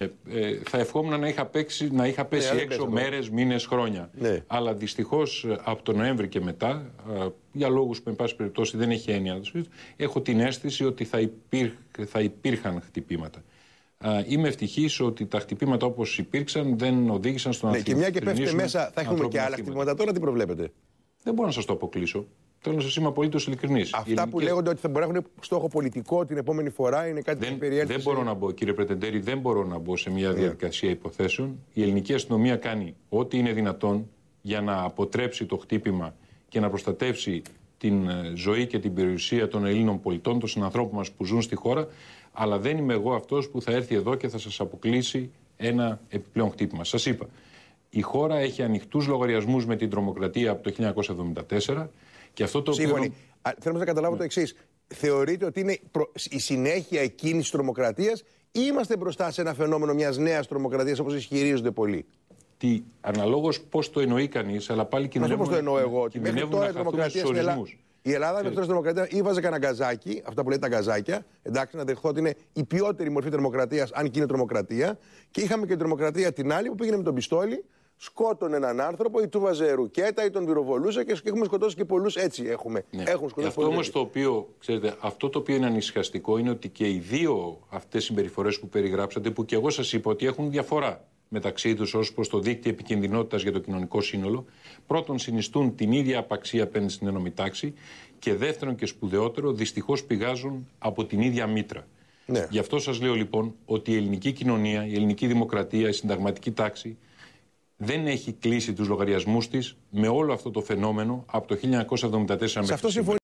Ναι, ε, θα ευχόμουν να είχα, παίξει, να είχα ναι, πέσει ναι, έξω μέρες, μήνες, χρόνια. Αλλά δυστυχώς ε, από τον Νοέμβρη και μετά, ε, για λόγους που εν πάση περιπτώσει δεν έχει έννοια, έχω την αίσθηση ότι θα, υπήρ, θα υπήρχαν χτυπήματα. Είμαι ευτυχής ότι τα χτυπήματα όπως υπήρξαν δεν οδήγησαν στον ναι, Και μια και πέφτει μέσα, θα έχουμε και άλλα χτυπήματα. Τώρα τι προβλέπετε. Δεν μπορώ να σας το αποκλείσω. Θέλω να σας είμαι απολύτως ειλικρινής. Αυτά που λέγονται ότι θα μπορεί να έχουν στόχο πολιτικό την επόμενη φορά είναι κάτι δεν, που περιέχει. Δεν μπορώ να μπω, κύριε Πρετεντέρη, δεν μπορώ να μπω σε μια ναι. διαδικασία υποθέσεων. Η ελληνική αστυνομία κάνει ό,τι είναι δυνατόν για να αποτρέψει το χτύπημα και να προστατεύσει την ε, ζωή και την περιουσία των Ελλήνων πολιτών, των συνανθρώπων μας που ζουν στη χώρα, αλλά δεν είμαι εγώ αυτός που θα έρθει εδώ και θα σας αποκλείσει ένα επιπλέον χτύπημα. Σας είπα, η χώρα έχει ανοιχτούς λογαριασμούς με την τρομοκρατία από το 1974, και αυτό το Σύμφωνοι. Οποίο... να καταλάβω ναι. το εξής. Θεωρείτε ότι είναι η συνέχεια εκείνη τη τρομοκρατίας ή είμαστε μπροστά σε ένα φαινόμενο μιας νέας τρομοκρατίας όπως ισχυρίζονται πολλοί. Τι, αναλόγως πώς το εννοεί κανείς, αλλά πάλι κινδυνεύουν. Πώς το εννοώ εγώ, ότι μέχρι τώρα η τρομοκρατία στην Ελλάδα. Η Ελλάδα με αυτή τρομοκρατία ή βάζε κανένα γκαζάκι, αυτά που λέει τα γκαζάκια, εντάξει, να δεχθώ ότι είναι η ποιότερη μορφή τρομοκρατίας, αν και είναι τρομοκρατία. Και είχαμε και τρομοκρατία την άλλη που πήγαινε με τον πιστόλι σκότωνε έναν άνθρωπο ή του βάζε ρουκέτα ή τον πυροβολούσε και έχουμε σκοτώσει και πολλούς. Έτσι έχουμε. Ναι. Έχουν σκοτώσει Αυτό όμω το οποίο, ξέρετε, αυτό το οποίο είναι ανησυχαστικό είναι ότι και οι δύο αυτές συμπεριφορές που περιγράψατε, που και εγώ σας είπα ότι έχουν διαφορά μεταξύ τους ως προς το δίκτυο επικινδυνότητας για το κοινωνικό σύνολο, πρώτον συνιστούν την ίδια απαξία απέναντι στην ενόμη τάξη και δεύτερον και σπουδαιότερο, δυστυχώς πηγάζουν από την ίδια μήτρα. Ναι. Γι' αυτό σας λέω λοιπόν ότι η ελληνική κοινωνία, η ελληνική δημοκρατία, η συνταγματική τάξη δεν έχει κλείσει τους λογαριασμούς της με όλο αυτό το φαινόμενο από το 1974 μέχρι σήμερα.